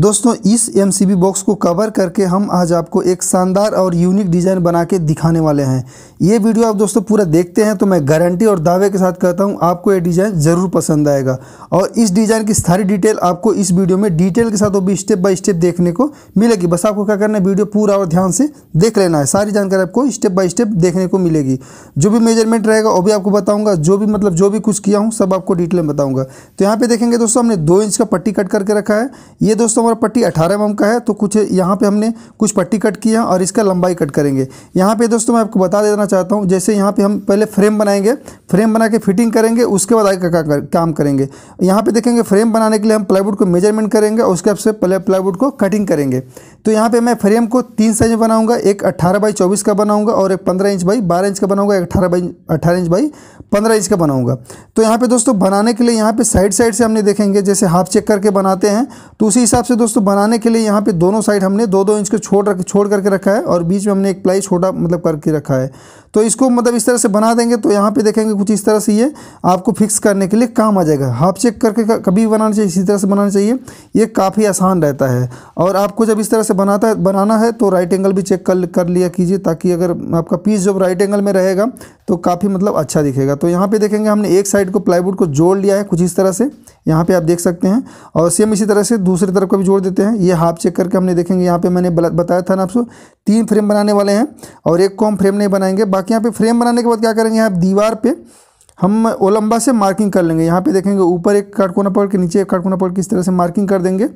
दोस्तों इस M box को कवर करके हम आज आपको एक शानदार और यूनिक डिज़ाइन बना के दिखाने वाले हैं ये वीडियो आप दोस्तों पूरा देखते हैं तो मैं गारंटी और दावे के साथ कहता हूं आपको ये डिज़ाइन ज़रूर पसंद आएगा और इस डिज़ाइन की सारी डिटेल आपको इस वीडियो में डिटेल के साथ वो भी स्टेप बाय स्टेप देखने को मिलेगी बस आपको क्या करना है वीडियो पूरा और ध्यान से देख लेना है सारी जानकारी आपको स्टेप बाय स्टेप देखने को मिलेगी जो भी मेजरमेंट रहेगा वो भी आपको बताऊँगा जो भी मतलब जो भी कुछ किया हूँ सब आपको डिटेल में बताऊँगा तो यहाँ पर देखेंगे दोस्तों हमने दो इंच का पट्टी कट करके रखा है ये दोस्तों नंबर पट्टी 18 एम का है तो कुछ यहाँ पे हमने कुछ पट्टी कट किया और इसका लंबाई कट करेंगे यहाँ पे दोस्तों मैं आपको बता देना चाहता हूँ जैसे यहाँ पे हम पहले फ्रेम बनाएंगे फ्रेम बना के फिटिंग करेंगे उसके बाद आगे का काम करेंगे यहाँ पे देखेंगे फ्रेम बनाने के लिए हम प्लाईवुड को मेजरमेंट करेंगे और उसके आपसे प्लाईवुड को कटिंग करेंगे तो यहाँ पर मैं फ्रेम को तीन साइज में बनाऊँगा एक अट्ठारह बाई चौबीस का बनाऊँगा और एक पंद्रह इंच बाई बारह इंच का बनाऊँगा एक अठारह बाई अठारह इंच बाई पंद्रह इंच का बनाऊँगा तो यहाँ पर दोस्तों बनाने के लिए यहाँ पर साइड साइड से हमने देखेंगे जैसे हाफ चेक करके बनाते हैं तो उसी हिसाब से दोस्तों बनाने के लिए यहाँ पे दोनों साइड हमने दो दो इंच के छोड़ रख छोड़ करके रखा है और बीच में हमने एक प्लाई छोटा मतलब करके रखा है तो इसको मतलब इस तरह से बना देंगे तो यहाँ पे देखेंगे कुछ इस तरह से ये आपको फिक्स करने के लिए काम आ जाएगा हाफ चेक करके कभी भी बनाना चाहिए इसी तरह से बनाना चाहिए ये काफ़ी आसान रहता है और आपको जब इस तरह से बनाता बनाना है तो राइट एंगल भी चेक कर कर लिया कीजिए ताकि अगर आपका पीस जब राइट एंगल में रहेगा तो काफ़ी मतलब अच्छा दिखेगा तो यहाँ पर देखेंगे हमने एक साइड को प्लाईवुड को जोड़ लिया है कुछ इस तरह से यहाँ पर आप देख सकते हैं और सेम इसी तरह से दूसरी तरफ को भी जोड़ देते हैं ये हाफ चेक करके हमने देखेंगे यहाँ पर मैंने बताया था ना आपको तीन फ्रेम बनाने वाले हैं और एक को हम फ्रेम नहीं बनाएंगे बाकी यहाँ पे फ्रेम बनाने के बाद क्या करेंगे यहाँ दीवार पे हम ओलंबा से मार्किंग कर लेंगे यहाँ पे देखेंगे ऊपर एक काटकोना पकड़ के नीचे एक काटकोना पकड़ के इस तरह से मार्किंग कर देंगे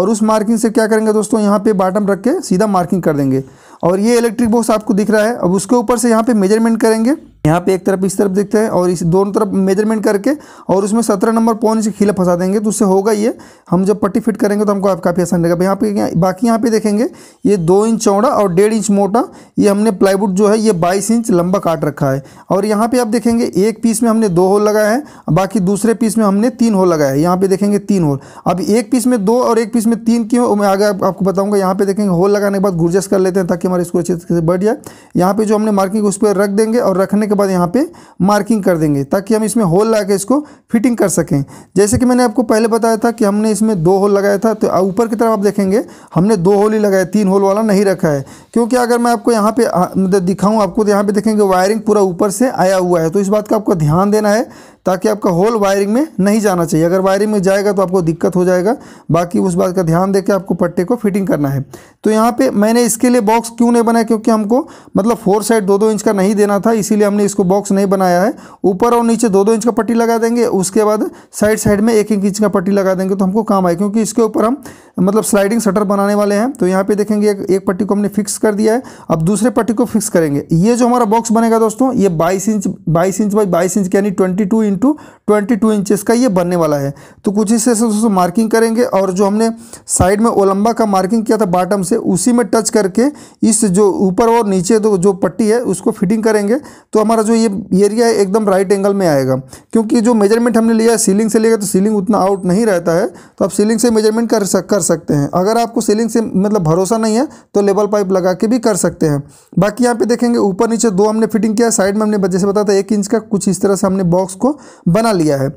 और उस मार्किंग से क्या करेंगे दोस्तों यहाँ पे बॉटम रख के सीधा मार्किंग कर देंगे और ये इलेक्ट्रिक बॉक्स आपको दिख रहा है अब उसके ऊपर से यहाँ पे मेजरमेंट करेंगे यहाँ पे एक तरफ इस तरफ देखते हैं और इस दोनों तरफ मेजरमेंट करके और उसमें सत्रह नंबर पौन से खिले फंसा देंगे तो उससे होगा ये हम जब पट्टी फिट करेंगे तो हमको आप काफ़ी आसान लगेगा यहाँ पे बाकी यहाँ पे देखेंगे ये दो इंच चौड़ा और डेढ़ इंच मोटा ये हमने प्लाईवुड जो है ये बाईस इंच लंबा काट रखा है और यहाँ पर आप देखेंगे एक पीस में हमने दो होल लगाया है बाकी दूसरे पीस में हमने तीन होल लगाया है यहाँ पर देखेंगे तीन होल अब एक पीस में दो और एक पीस में तीन क्यों मैं आगे आपको बताऊँगा यहाँ पर देखेंगे होल लगाने के बाद गुर्जस कर लेते हैं ताकि हमारा स्कोर अच्छे तरीके से बढ़ जाए यहाँ पे जो हमने मार्किंग उस पर रख देंगे और रखने के बाद यहाँ पे मार्किंग कर देंगे ताकि हम इसमें होल लगा इसको फिटिंग कर सकें जैसे कि मैंने आपको पहले बताया था कि हमने इसमें दो होल लगाया था तो ऊपर की तरफ आप देखेंगे हमने दो होल ही लगाया तीन होल वाला नहीं रखा है क्योंकि अगर मैं आपको यहाँ पर मतलब दिखाऊँ आपको तो यहाँ पर देखेंगे वायरिंग पूरा ऊपर से आया हुआ है तो इस बात का आपको ध्यान देना है ताकि आपका होल वायरिंग में नहीं जाना चाहिए अगर वायरिंग में जाएगा तो आपको दिक्कत हो जाएगा बाकी उस बात का ध्यान देकर आपको पट्टे को फिटिंग करना है तो यहाँ पे मैंने इसके लिए बॉक्स क्यों नहीं बनाया क्योंकि हमको मतलब फोर साइड दो दो इंच का नहीं देना था इसीलिए हमने इसको बॉक्स नहीं बनाया है ऊपर और नीचे दो दो इंच का पट्टी लगा देंगे उसके बाद साइड साइड में एक एक इंच का पट्टी लगा देंगे तो हमको काम आए क्योंकि इसके ऊपर हम मतलब स्लाइडिंग शटर बनाने वाले हैं तो यहाँ पे देखेंगे एक, एक पट्टी को हमने फिक्स कर दिया है अब दूसरे पट्टी को फिक्स करेंगे ये जो हमारा बॉक्स बनेगा दोस्तों ये बाईस इंच बाईस इंच बाई बाईस इंच यानी twenty two inch into twenty two inches का ये बनने वाला है तो कुछ इस से मार्किंग करेंगे और जो हमने साइड में ओलंबा का मार्किंग किया था बॉटम से उसी में टच करके इस जो ऊपर और नीचे तो जो पट्टी है उसको फिटिंग करेंगे तो हमारा जो ये एरिया है एकदम राइट एंगल में आएगा क्योंकि जो मेजरमेंट हमने लिया है सीलिंग से लिया तो सीलिंग उतना आउट नहीं रहता है तो आप सीलिंग से मेजरमेंट कर सक कर सकते हैं अगर आपको सीलिंग से मतलब भरोसा नहीं है तो लेबल पाइप लगा के भी कर सकते हैं बाकी यहाँ पे देखेंगे ऊपर नीचे दो हमने फिटिंग किया साइड में हमने जैसे बताया था एक इंच का कुछ इस तरह से हमने बॉक्स को बना लिया है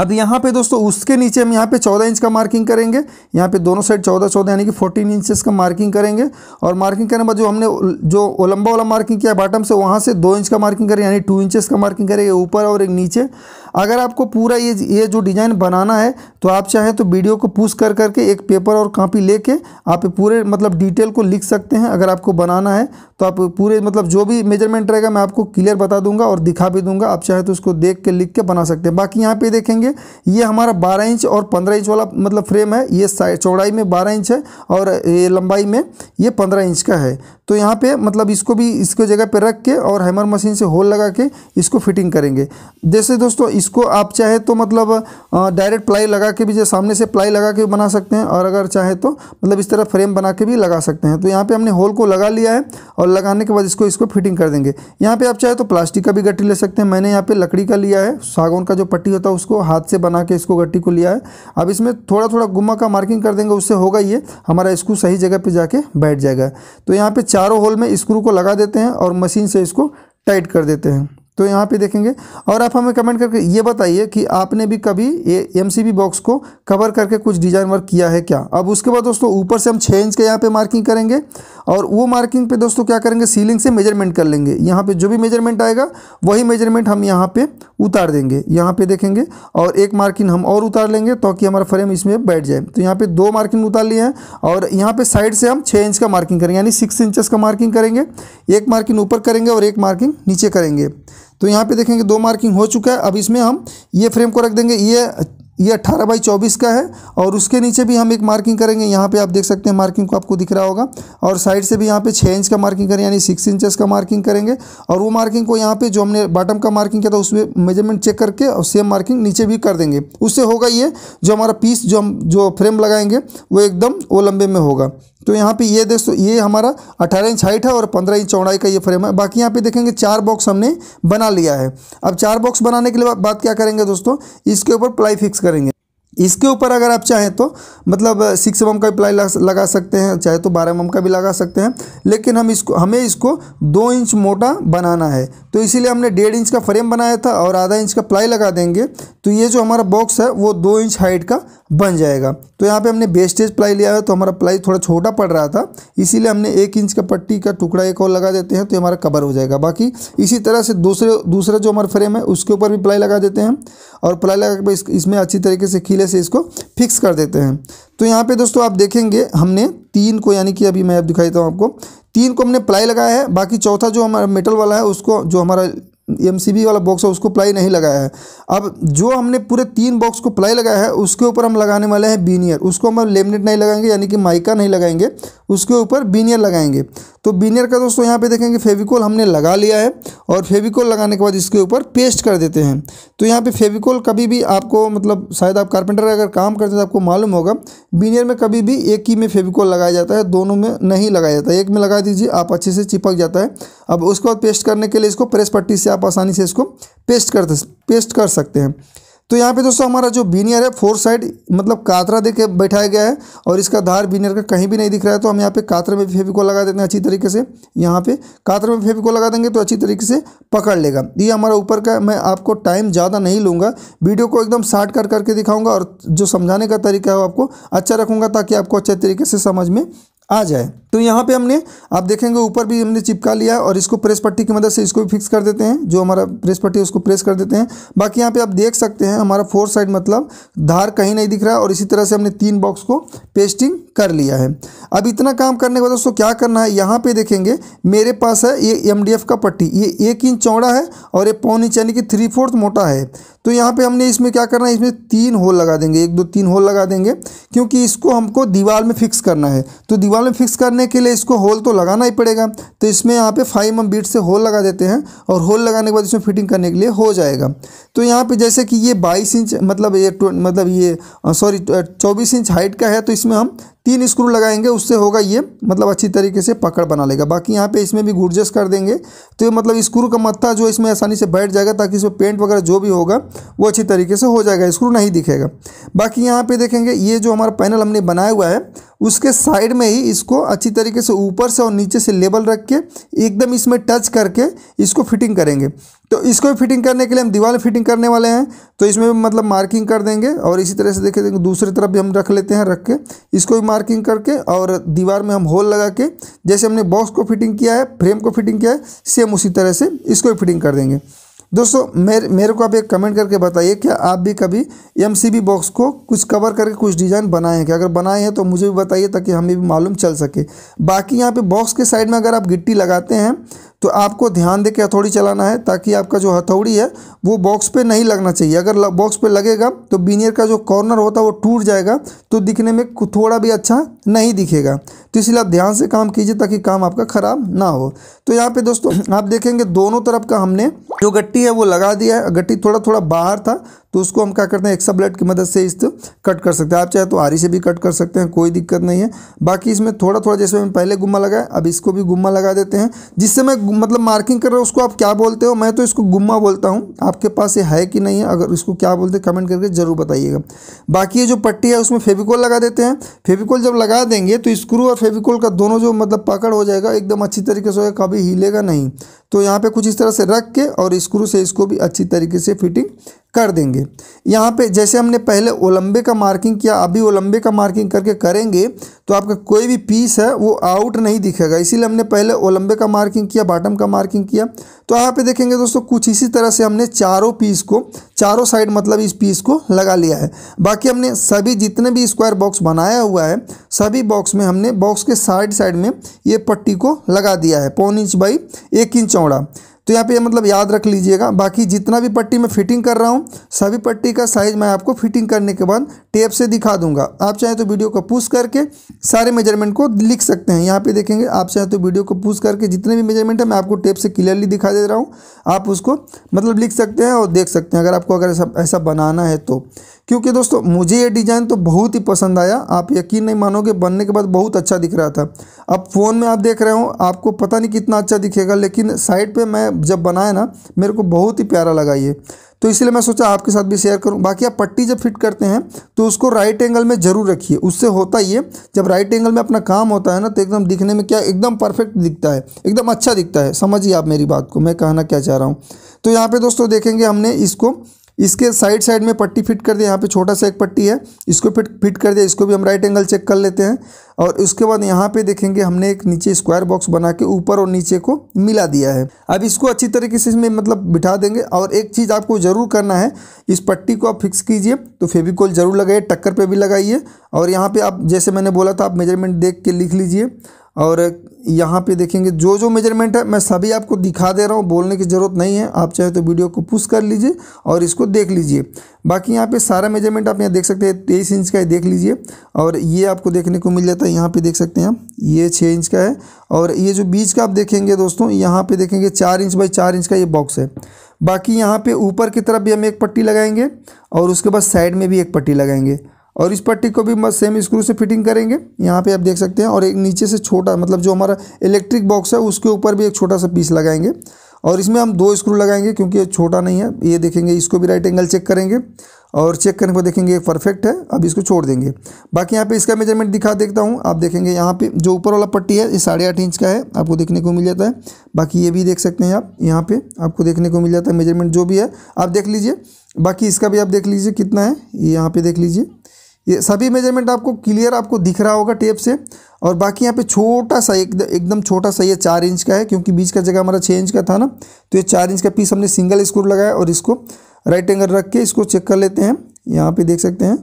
अब यहाँ पे दोस्तों उसके नीचे हम यहाँ पे 14 इंच का मार्किंग करेंगे यहाँ पे दोनों साइड 14 14 यानी कि 14 इंचेस का मार्किंग करेंगे और मार्किंग करने के बाद जो हमने जो ओलम्बा वाला मार्किंग किया बॉटम से वहाँ से दो इंच का मार्किंग करें यानी टू इंचेस का मार्किंग करेंगे ऊपर और एक नीचे अगर आपको पूरा ये ये जो डिज़ाइन बनाना है तो आप चाहें तो वीडियो को पुश कर करके एक पेपर और कापी लेके आप पूरे मतलब डिटेल को लिख सकते हैं अगर आपको बनाना है तो आप पूरे मतलब जो भी मेजरमेंट रहेगा मैं आपको क्लियर बता दूंगा और दिखा भी दूंगा आप चाहे तो उसको देख के लिख के बना सकते हैं बाकी यहाँ पे देखेंगे देंगे ये हमारा बारह इंच और पंद्रह इंच वाला मतलब फ्रेम है ये चौड़ाई में बारह इंच है और ये लंबाई में ये पंद्रह इंच का है तो यहाँ पे मतलब इसको भी इसको जगह पे रख के और हैमर मशीन से होल लगा के इसको फिटिंग करेंगे जैसे दोस्तों इसको आप चाहे तो मतलब डायरेक्ट प्लाई लगा के भी जैसे सामने से प्लाई लगा के बना सकते हैं और अगर चाहे तो मतलब इस तरह फ्रेम बना के भी लगा सकते हैं तो यहाँ पे हमने होल को लगा लिया है और लगाने के बाद इसको इसको फिटिंग कर देंगे यहाँ पर आप चाहे तो प्लास्टिक का भी गट्टी ले सकते हैं मैंने यहाँ पर लकड़ी का लिया है सागौन का जो पट्टी होता है उसको हाथ से बना के इसको गट्टी को लिया है अब इसमें थोड़ा थोड़ा गुम्मा का मार्किंग कर देंगे उससे होगा ये हमारा स्क्रू सही जगह पर जाके बैठ जाएगा तो यहाँ पर चारों होल में स्क्रू को लगा देते हैं और मशीन से इसको टाइट कर देते हैं तो यहाँ पे देखेंगे और आप हमें कमेंट करके ये बताइए कि आपने भी कभी ये एम बॉक्स को कवर करके कुछ डिजाइन वर्क किया है क्या अब उसके बाद दोस्तों ऊपर से हम छः इंच के यहाँ पे मार्किंग करेंगे और वो मार्किंग पे दोस्तों क्या करेंगे सीलिंग से मेजरमेंट कर लेंगे यहाँ पे जो भी मेजरमेंट आएगा वही मेजरमेंट हम यहाँ पर उतार देंगे यहाँ पर देखेंगे और एक मार्किंग हम और उतार लेंगे ताकि तो हमारा फ्रेम इसमें बैठ जाए तो यहाँ पर दो मार्किंग उतार लिए हैं और यहाँ पर साइड से हम छः इंच का मार्किंग करेंगे यानी सिक्स इंचज़ का मार्किंग करेंगे एक मार्किंग ऊपर करेंगे और एक मार्किंग नीचे करेंगे तो यहाँ पे देखेंगे दो मार्किंग हो चुका है अब इसमें हम ये फ्रेम को रख देंगे ये ये 18 बाई 24 का है और उसके नीचे भी हम एक मार्किंग करेंगे यहाँ पे आप देख सकते हैं मार्किंग को आपको दिख रहा होगा और साइड से भी यहाँ पे 6 इंच का मार्किंग करें यानी 6 इंचेस का मार्किंग करेंगे और वो मार्किंग को यहाँ पे जो हमने बॉटम का मार्किंग किया था उसमें मेजरमेंट चेक करके और सेम मार्किंग नीचे भी कर देंगे उससे होगा ये जो हमारा पीस जो हम जो फ्रेम लगाएंगे वो एकदम वो लंबे में होगा तो यहाँ पे ये देख ये हमारा 18 इंच हाइट है और 15 इंच चौड़ाई का ये फ्रेम है बाकी यहाँ पे देखेंगे चार बॉक्स हमने बना लिया है अब चार बॉक्स बनाने के लिए बात क्या करेंगे दोस्तों इसके ऊपर प्लाई फिक्स कर इसके ऊपर अगर आप चाहें तो मतलब सिक्स एम का भी प्लाई लगा सकते हैं चाहे तो बारह एम का भी लगा सकते हैं लेकिन हम इसको हमें इसको दो इंच मोटा बनाना है तो इसीलिए हमने डेढ़ इंच का फ्रेम बनाया था और आधा इंच का प्लाई लगा देंगे तो ये जो हमारा बॉक्स है वो दो इंच हाइट का बन जाएगा तो यहाँ पर हमने बेस्टेज प्लाई लिया है तो हमारा प्लाई थोड़ा छोटा पड़ रहा था इसीलिए हमने एक इंच का पट्टी का टुकड़ा एक और लगा देते हैं तो हमारा कवर हो जाएगा बाकी इसी तरह से दूसरे दूसरा जो हमारा फ्रेम है उसके ऊपर भी प्लाई लगा देते हैं और प्लाई लगा इसमें अच्छी तरीके से खिले पहले से इसको फिक्स कर देते हैं तो यहाँ पे दोस्तों आप देखेंगे हमने तीन को यानी कि अभी मैं अब दिखाई देता हूँ आपको तीन को हमने प्लाई लगाया है बाकी चौथा जो हमारा मेटल वाला है उसको जो हमारा एम वाला बॉक्स है उसको प्लाई नहीं लगाया है अब जो हमने पूरे तीन बॉक्स को प्लाई लगाया है उसके ऊपर हम लगाने वाले हैं बीनियर उसको हम लेमिनेट नहीं लगाएंगे यानी कि माइका नहीं लगाएंगे उसके ऊपर बीनियर लगाएंगे तो बीनियर का दोस्तों यहाँ पे देखेंगे फेविकोल हमने लगा लिया है और फेविकोल लगाने के बाद इसके ऊपर पेस्ट कर देते हैं तो यहाँ पर फेविकोल कभी भी आपको मतलब शायद आप कारपेंटर अगर काम करते हैं तो आपको मालूम होगा बीनियर में कभी भी एक ही में फेविकोल लगाया जाता है दोनों में नहीं लगाया जाता एक में लगा दीजिए आप अच्छे से चिपक जाता है अब उसके बाद पेस्ट करने के लिए इसको प्रेस पट्टी से आप आसानी से इसको पेस्ट कर पेस्ट कर सकते हैं तो यहाँ पे दोस्तों हमारा जो बीनियर है फोर साइड मतलब कातरा देके बैठाया गया है और इसका धार बीनियर का कहीं भी नहीं दिख रहा है तो हम यहाँ पे कातरे में फेविकोल लगा देते हैं अच्छी तरीके से यहाँ पे कातरे में फेविकोल लगा देंगे तो अच्छी तरीके से पकड़ लेगा ये हमारा ऊपर का मैं आपको टाइम ज़्यादा नहीं लूँगा वीडियो को एकदम शार्ट कर करके दिखाऊँगा और जो समझाने का तरीका है वो आपको अच्छा रखूँगा ताकि आपको अच्छे तरीके से समझ में आ जाए तो यहाँ पे हमने आप देखेंगे ऊपर भी हमने चिपका लिया और इसको प्रेस पट्टी की मदद से इसको भी फिक्स कर देते हैं जो हमारा प्रेस पट्टी है उसको प्रेस कर देते हैं बाकी यहाँ पे आप देख सकते हैं हमारा फोर साइड मतलब धार कहीं नहीं दिख रहा और इसी तरह से हमने तीन बॉक्स को पेस्टिंग कर लिया है अब इतना काम करने के बाद दोस्तों क्या करना है यहाँ पर देखेंगे मेरे पास है ये एम का पट्टी ये एक इंच चौड़ा है और ये पौन इंच यानी कि थ्री फोर्थ मोटा है तो यहाँ पर हमने इसमें क्या करना है इसमें तीन होल लगा देंगे एक दो तीन होल लगा देंगे क्योंकि इसको हमको दीवार में फिक्स करना है तो दीवार प्रॉब्लम फिक्स करने के लिए इसको होल तो लगाना ही पड़ेगा तो इसमें यहाँ पे फाइव एम बीट से होल लगा देते हैं और होल लगाने के बाद इसमें फिटिंग करने के लिए हो जाएगा तो यहाँ पे जैसे कि ये बाईस इंच मतलब ये मतलब ये सॉरी चौबीस इंच हाइट का है तो इसमें हम तीन स्क्रू लगाएंगे उससे होगा ये मतलब अच्छी तरीके से पकड़ बना लेगा बाकी यहाँ पे इसमें भी गुर्जस कर देंगे तो ये मतलब स्क्रू का मत्था जो इसमें आसानी से बैठ जाएगा ताकि इसमें पेंट वगैरह जो भी होगा वो अच्छी तरीके से हो जाएगा स्क्रू नहीं दिखेगा बाकी यहाँ पे देखेंगे ये जो हमारा पैनल हमने बनाया हुआ है उसके साइड में ही इसको अच्छी तरीके से ऊपर से और नीचे से लेबल रख के एकदम इसमें टच करके इसको फिटिंग करेंगे तो इसको भी फिटिंग करने के लिए हम दीवार फिटिंग करने वाले हैं तो इसमें भी मतलब मार्किंग कर देंगे और इसी तरह से देखे दूसरी तरफ भी हम रख लेते हैं रख के इसको भी मार्किंग करके और दीवार में हम होल लगा के जैसे हमने बॉक्स को फिटिंग किया है फ्रेम को फिटिंग किया है सेम उसी तरह से इसको भी फिटिंग कर देंगे दोस्तों मेरे मेरे को आप एक कमेंट करके बताइए क्या आप भी कभी एम बॉक्स को कुछ कवर करके कुछ डिज़ाइन बनाए हैं क्या अगर बनाए हैं तो मुझे भी बताइए ताकि हमें भी मालूम चल सके बाकी यहाँ पे बॉक्स के साइड में अगर आप गिट्टी लगाते हैं तो आपको ध्यान दे के हथौड़ी चलाना है ताकि आपका जो हथौड़ी है वो बॉक्स पे नहीं लगना चाहिए अगर बॉक्स पे लगेगा तो बीनियर का जो कॉर्नर होता है वो टूट जाएगा तो दिखने में थोड़ा भी अच्छा नहीं दिखेगा तो इसलिए आप ध्यान से काम कीजिए ताकि काम आपका ख़राब ना हो तो यहाँ पे दोस्तों आप देखेंगे दोनों तरफ का हमने जो गट्टी है वो लगा दिया है गट्टी थोड़ा थोड़ा बाहर था तो उसको हम क्या करते हैं एक्सा ब्लेड की मदद से इस कट कर सकते हैं आप चाहे तो आरी से भी कट कर सकते हैं कोई दिक्कत नहीं है बाकी इसमें थोड़ा थोड़ा जैसे हम पहले गुम्मा लगाया अब इसको भी गुम्मा लगा देते हैं जिससे मैं मतलब मार्किंग कर रहा हूँ उसको आप क्या बोलते हो मैं तो इसको गुम्मा बोलता हूँ आपके पास ये है कि नहीं है अगर इसको क्या बोलते हैं कमेंट करके ज़रूर बताइएगा बाकी ये जो पट्टी है उसमें फेविकोल लगा देते हैं फेविकोल जब लगा देंगे तो स्क्रू और फेविकोल का दोनों जो मतलब पकड़ हो जाएगा एकदम अच्छी तरीके से होगा कभी हिलेगा नहीं तो यहाँ पे कुछ इस तरह से रख के और स्क्रू से इसको भी अच्छी तरीके से फिटिंग कर देंगे यहाँ पे जैसे हमने पहले ओलंबे का मार्किंग किया अभी ओलंबे का मार्किंग करके करेंगे तो आपका कोई भी पीस है वो आउट नहीं दिखेगा इसीलिए हमने पहले ओलंबे का मार्किंग किया बॉटम का मार्किंग किया तो यहाँ पे देखेंगे दोस्तों कुछ इसी तरह से हमने चारों पीस को चारों साइड मतलब इस पीस को लगा लिया है बाकी हमने सभी जितने भी स्क्वायर बॉक्स बनाया हुआ है सभी बॉक्स में हमने बॉक्स के साइड साइड में ये पट्टी को लगा दिया है पौन इंच बाई एक इंच चौड़ा तो यहाँ पे मतलब याद रख लीजिएगा बाकी जितना भी पट्टी मैं फिटिंग कर रहा हूँ सभी पट्टी का साइज मैं आपको फिटिंग करने के बाद टेप से दिखा दूंगा आप चाहें तो वीडियो को पूछ करके सारे मेजरमेंट को लिख सकते हैं यहाँ पे देखेंगे आप चाहें तो वीडियो को पूछ करके जितने भी मेजरमेंट है मैं आपको टेप से क्लियरली दिखा दे रहा हूँ आप उसको मतलब लिख सकते हैं और देख सकते हैं अगर आपको अगर ऐसा ऐसा बनाना है तो क्योंकि दोस्तों मुझे ये डिज़ाइन तो बहुत ही पसंद आया आप यकीन नहीं मानोगे बनने के बाद बहुत अच्छा दिख रहा था अब फ़ोन में आप देख रहे हो आपको पता नहीं कितना अच्छा दिखेगा लेकिन साइड पे मैं जब बनाया ना मेरे को बहुत ही प्यारा लगा ये तो इसलिए मैं सोचा आपके साथ भी शेयर करूं बाकी आप पट्टी जब फिट करते हैं तो उसको राइट एंगल में ज़रूर रखिए उससे होता ही है जब राइट एंगल में अपना काम होता है ना तो एकदम दिखने में क्या एकदम परफेक्ट दिखता है एकदम अच्छा दिखता है समझिए आप मेरी बात को मैं कहना क्या चाह रहा हूँ तो यहाँ पर दोस्तों देखेंगे हमने इसको इसके साइड साइड में पट्टी फिट कर दिया यहाँ पे छोटा सा एक पट्टी है इसको फिट फिट कर दिया इसको भी हम राइट एंगल चेक कर लेते हैं और उसके बाद यहाँ पे देखेंगे हमने एक नीचे स्क्वायर बॉक्स बना के ऊपर और नीचे को मिला दिया है अब इसको अच्छी तरीके से इसमें मतलब बिठा देंगे और एक चीज़ आपको ज़रूर करना है इस पट्टी को आप फिक्स कीजिए तो फेविकोल ज़रूर लगाइए टक्कर पर भी लगाइए और यहाँ पर आप जैसे मैंने बोला था आप मेजरमेंट देख के लिख लीजिए और यहाँ पे देखेंगे जो जो मेजरमेंट है मैं सभी आपको दिखा दे रहा हूँ बोलने की ज़रूरत नहीं है आप चाहे तो वीडियो को पुश कर लीजिए और इसको देख लीजिए बाकी यहाँ पे सारा मेजरमेंट आप यहाँ देख सकते हैं तेईस इंच का ही देख लीजिए और ये आपको देखने को मिल जाता है यहाँ पे देख सकते हैं आप ये छः इंच का है और ये जो बीच का आप देखेंगे दोस्तों यहाँ पर देखेंगे चार इंच बाई चार इंच का ये बॉक्स है बाकी यहाँ पर ऊपर की तरफ भी हम एक पट्टी लगाएंगे और उसके बाद साइड में भी एक पट्टी लगाएंगे और इस पट्टी को भी सेम स्क्रू से फिटिंग करेंगे यहाँ पे आप देख सकते हैं और एक नीचे से छोटा मतलब जो हमारा इलेक्ट्रिक बॉक्स है उसके ऊपर भी एक छोटा सा पीस लगाएंगे और इसमें हम दो स्क्रू लगाएंगे क्योंकि ये छोटा नहीं है ये देखेंगे इसको भी राइट एंगल चेक करेंगे और चेक करने पर देखेंगे परफेक्ट है अब इसको छोड़ देंगे बाकी यहाँ पे इसका मेजरमेंट दिखा देखता हूँ आप देखेंगे यहाँ पे जो ऊपर वाला पट्टी है ये साढ़े आठ इंच का है आपको देखने को मिल जाता है बाकी ये भी देख सकते हैं आप यहाँ पे आपको देखने को मिल जाता है मेजरमेंट जो भी है आप देख लीजिए बाकी इसका भी आप देख लीजिए कितना है ये यहाँ पर देख लीजिए ये सभी मेजरमेंट आपको क्लियर आपको दिख रहा होगा टेप से और बाकी यहाँ पे छोटा सा एक एकदम छोटा सा ये चार इंच का है क्योंकि बीच का जगह हमारा छः इंच का था ना तो ये चार इंच का पीस हमने सिंगल स्क्रू लगाया और इसको राइट एंगल रख के इसको चेक कर लेते हैं यहाँ पे देख सकते हैं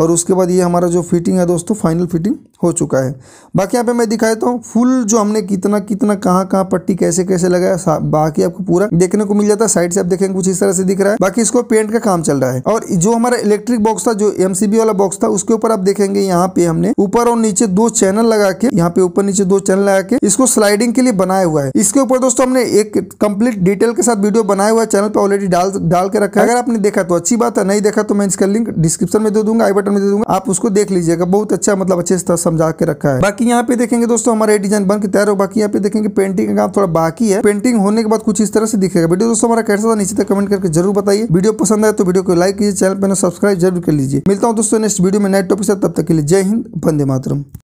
और उसके बाद ये हमारा जो फिटिंग है दोस्तों फाइनल फिटिंग हो चुका है बाकी यहाँ पे मैं दिखाया हूँ फुल जो हमने कितना कितना कहाँ कहाँ पट्टी कैसे कैसे लगाया बाकी आपको पूरा देखने को मिल जाता है साइड से आप देखेंगे कुछ इस तरह से दिख रहा है बाकी इसको पेंट का काम चल रहा है और जो हमारा इलेक्ट्रिक बॉक्स था जो एमसीबी वाला बॉक्स था उसके ऊपर आप देखेंगे यहाँ पे हमने ऊपर और नीचे दो चैनल लगा के यहाँ पे ऊपर नीचे दो चैनल लगा के इसको स्लाइडिंग के लिए बनाया हुआ है इसके ऊपर दोस्तों हमने एक कम्प्लीट डिटेल के साथ वीडियो बनाया हुआ है चैनल पर ऑलरेडी डाल डाल के रखा है अगर आपने देखा तो अच्छी बात है नहीं देखा तो मैं इसका लिंक डिस्क्रिप्शन में दे दूंगा बटन में दे दूंगा आप उसको देख लीजिएगा बहुत अच्छा मतलब अच्छे से समझा के रखा है बाकी यहाँ पे देखेंगे दोस्तों हमारे डिजाइन बन के तैयार हो बाकी यहाँ पे देखेंगे पेंटिंग का काम थोड़ा बाकी है पेंटिंग होने के बाद कुछ इस तरह से दिखेगा वीडियो दोस्तों हमारा कैसा था नीचे तक कमेंट करके जरूर बताइए वीडियो पसंद आए तो वीडियो को लाइक कीजिए चैनल पर सब्सक्राइब जरूर कर लीजिए मिलता हूँ दोस्तों नेक्स्ट वीडियो में नए टॉपिक तब तक के लिए जय हिंद बंदे मातरम